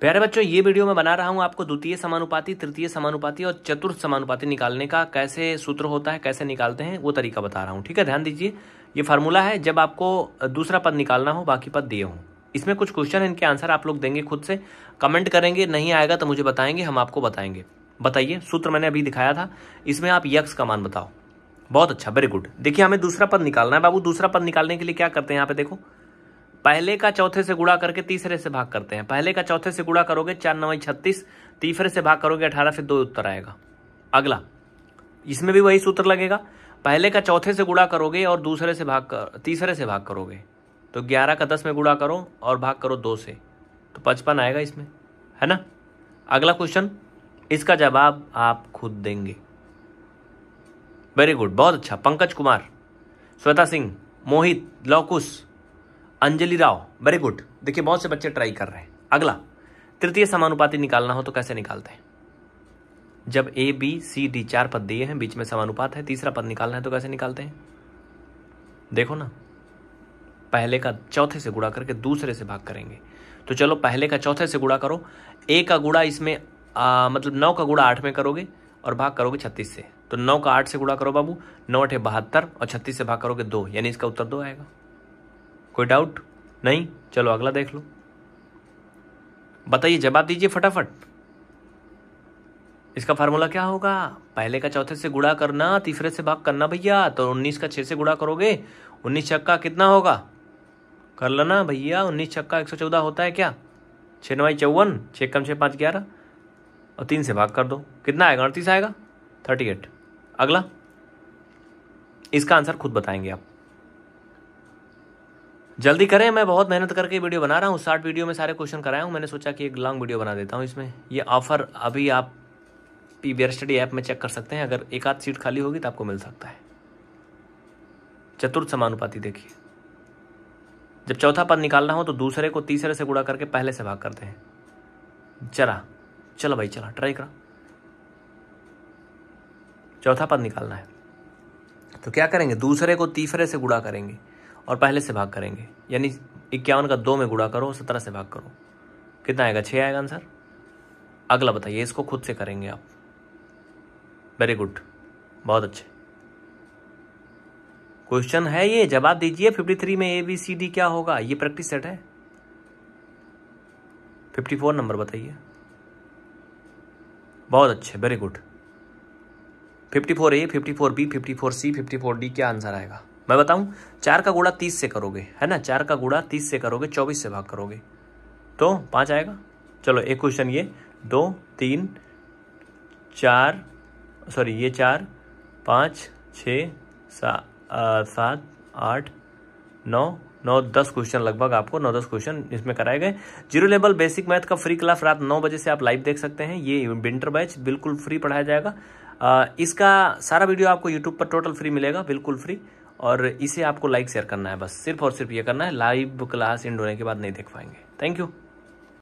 प्यारे बच्चों ये वीडियो मैं बना रहा हूँ आपको द्वितीय समानुपाती तृतीय समानुपाती और चतुर्थ समानुपाती निकालने का कैसे सूत्र होता है कैसे निकालते हैं वो तरीका बता रहा हूँ ठीक है ध्यान दीजिए ये फार्मूला है जब आपको दूसरा पद निकालना हो बाकी पद दिए हों इसमें कुछ क्वेश्चन इनके आंसर आप लोग देंगे खुद से कमेंट करेंगे नहीं आएगा तो मुझे बताएंगे हम आपको बताएंगे बताइए सूत्र मैंने अभी दिखाया था इसमें आप यक्स का मान बताओ बहुत अच्छा वेरी गुड देखिए हमें दूसरा पद निकालना है बाबू दूसरा पद निकालने के लिए क्या करते हैं यहाँ पे देखो पहले का चौथे से गुड़ा करके तीसरे से भाग करते हैं पहले का चौथे से गुड़ा करोगे चार नवे छत्तीस तीसरे से भाग करोगे अठारह से दो उत्तर आएगा अगला इसमें भी वही सूत्र लगेगा पहले का चौथे से गुड़ा करोगे और दूसरे से भाग कर तीसरे से भाग करोगे तो ग्यारह का दस में गुड़ा करो और भाग करो दो से तो पचपन आएगा इसमें है ना अगला क्वेश्चन इसका जवाब आप खुद देंगे वेरी गुड बहुत अच्छा पंकज कुमार श्वेता सिंह मोहित लौकुश अंजलि राव वेरी गुड देखिए बहुत से बच्चे ट्राई कर रहे हैं अगला तृतीय समानुपाति निकालना हो तो कैसे निकालते हैं जब ए बी सी डी चार पद दिए हैं बीच में समानुपात है तीसरा पद निकालना है तो कैसे निकालते हैं देखो ना पहले का चौथे से गुड़ा करके दूसरे से भाग करेंगे तो चलो पहले का चौथे से गुड़ा करो ए का गुड़ा इसमें आ, मतलब नौ का गुड़ा आठ में करोगे और भाग करोगे छत्तीस से तो नौ का आठ से गुड़ा करो बाबू नौ अठे बहत्तर और छत्तीस से भाग करोगे दो यानी इसका उत्तर दो आएगा कोई डाउट नहीं चलो अगला देख लो बताइए जवाब दीजिए फटाफट इसका फार्मूला क्या होगा पहले का चौथे से गुड़ा करना तीसरे से भाग करना भैया तो उन्नीस का छह से गुड़ा करोगे उन्नीस छक्का कितना होगा कर लेना भैया उन्नीस छक्का एक सौ चौदह होता है क्या छः नवाई चौवन छः कम छः पाँच ग्यारह और तीन से भाग कर दो कितना आएगा अड़तीस आएगा थर्टी एट अगला इसका आंसर खुद बताएंगे आप जल्दी करें मैं बहुत मेहनत करके वीडियो बना रहा हूँ शार्ट वीडियो में सारे क्वेश्चन कराया हूँ मैंने सोचा कि एक लॉन्ग वीडियो बना देता हूँ इसमें ये ऑफर अभी आप पी बी स्टडी ऐप में चेक कर सकते हैं अगर एक आध सीट खाली होगी तो आपको मिल सकता है चतुर्थ समानुपाति देखिए जब चौथा पद निकालना हो तो दूसरे को तीसरे से गुड़ा करके पहले से भाग करते हैं चला चलो भाई चला ट्राई करा चौथा पद निकालना है तो क्या करेंगे दूसरे को तीसरे से गुड़ा करेंगे और पहले से भाग करेंगे यानी इक्यावन का दो में गुड़ा करो सत्रह से भाग करो कितना आएगा छः आएगा आंसर अगला बताइए इसको खुद से करेंगे आप वेरी गुड बहुत अच्छे क्वेश्चन है ये जवाब दीजिए फिफ्टी थ्री में ए बी सी डी क्या होगा ये प्रैक्टिस सेट है फिफ्टी फोर नंबर बताइए बहुत अच्छे very good fifty four A fifty four B fifty four C fifty four D क्या आंसर आएगा मैं बताऊं चार का गुड़ा तीस से करोगे है ना चार का गुड़ा तीस से करोगे चौबीस से भाग करोगे तो पांच आएगा चलो एक क्वेश्चन ये दो तीन चार सॉरी ये चार पाँच छः सात आठ नौ नौ दस क्वेश्चन लगभग आपको नौ दस क्वेश्चन इसमें कराए गए जीरो लेवल बेसिक मैथ का फ्री क्लास रात नौ बजे से आप लाइव देख सकते हैं ये विंटर बैच बिल्कुल फ्री पढ़ाया जाएगा आ, इसका सारा वीडियो आपको यूट्यूब पर टोटल फ्री मिलेगा बिल्कुल फ्री और इसे आपको लाइक शेयर करना है बस सिर्फ और सिर्फ ये करना है लाइव क्लास एंड होने के बाद नहीं देख पाएंगे थैंक यू